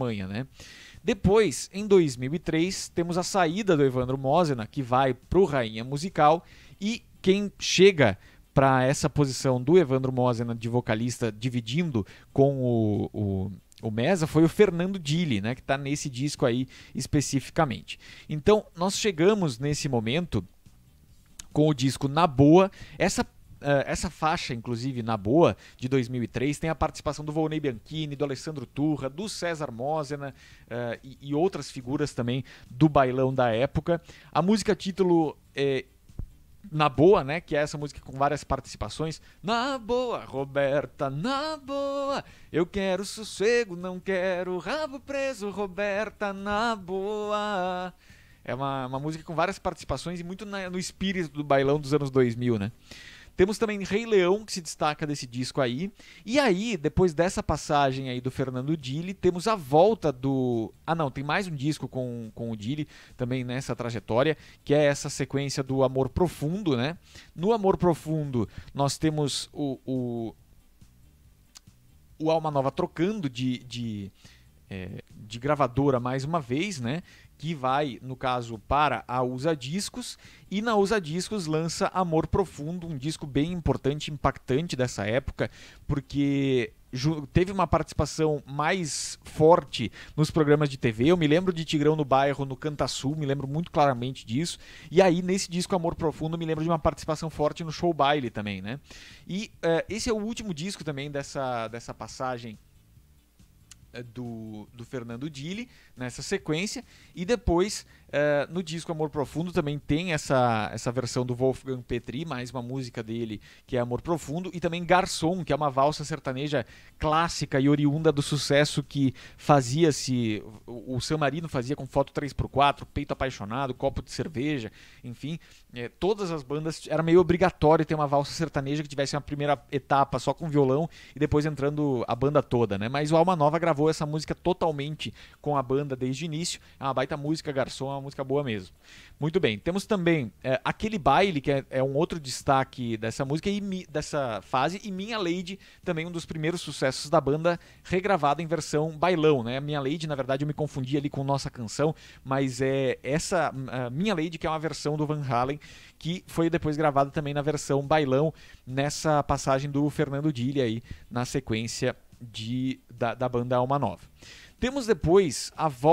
Alemanha, né? Depois, em 2003, temos a saída do Evandro Mosena, que vai para o Rainha Musical, e quem chega para essa posição do Evandro Mosena de vocalista, dividindo com o, o, o Mesa, foi o Fernando Dilli, né, que está nesse disco aí especificamente. Então, nós chegamos nesse momento com o disco Na Boa, essa eh, essa faixa, inclusive, na boa, de 2003, tem a participação do Volney Bianchini, do Alessandro Turra, do César Mosena uh, eh, e, e, outras figuras também do bailão da época. A música título é na boa, né? Que é essa música com várias participações. Na boa, Roberta, na boa. Eu quero sossego, não quero rabo preso, Roberta, na boa. É uma, uma música com várias participações e muito na, no espírito do bailão dos anos 2000, né? Temos também Rei Leão, que se destaca desse disco aí. E aí, depois dessa passagem aí do Fernando Dili, temos a volta do. Ah, não, tem mais um disco com, com o Dili também nessa trajetória, que é essa sequência do Amor Profundo, né? No Amor Profundo, nós temos o. o, o Alma Nova trocando de, de eh, de gravadora mais uma vez, né? que vai, no caso, para a Usa Discos, e na Usa Discos lança Amor Profundo, um disco bem importante, impactante dessa época, porque teve uma participação mais forte nos programas de TV. Eu me lembro de Tigrão no Bairro, no Canta Sul, me lembro muito claramente disso. E aí, nesse disco Amor Profundo, me lembro de uma participação forte no Show Baile também, né? E uh, esse é o último disco também dessa, dessa passagem eh, do, do Fernando Dille nessa sequência e depois eh, no disco Amor Profundo também tem essa, essa versão do Wolfgang Petri, mais uma música dele que é Amor Profundo, e também Garçom, que é uma valsa sertaneja clássica e oriunda do sucesso que fazia-se, o, o San Marino fazia com foto 3x4, peito apaixonado, copo de cerveja, enfim, é, todas as bandas era meio obrigatório ter uma valsa sertaneja que tivesse uma primeira etapa só com violão e depois entrando a banda toda, né? Mas o Alma Nova gravou essa música totalmente com a banda desde o início, é uma baita música, Garçom é música boa mesmo. Muito bem, temos também é, Aquele Baile, que é, é, um outro destaque dessa música e mi, dessa fase, e Minha Lady, também um dos primeiros sucessos da banda, regravada em versão bailão, né? Minha Lady, na verdade, eu me confundi ali com Nossa Canção, mas é essa Minha Lady, que é uma versão do Van Halen, que foi depois gravada também na versão bailão, nessa passagem do Fernando Dille aí, na sequência de, da, da banda Alma Nova. Temos depois a volta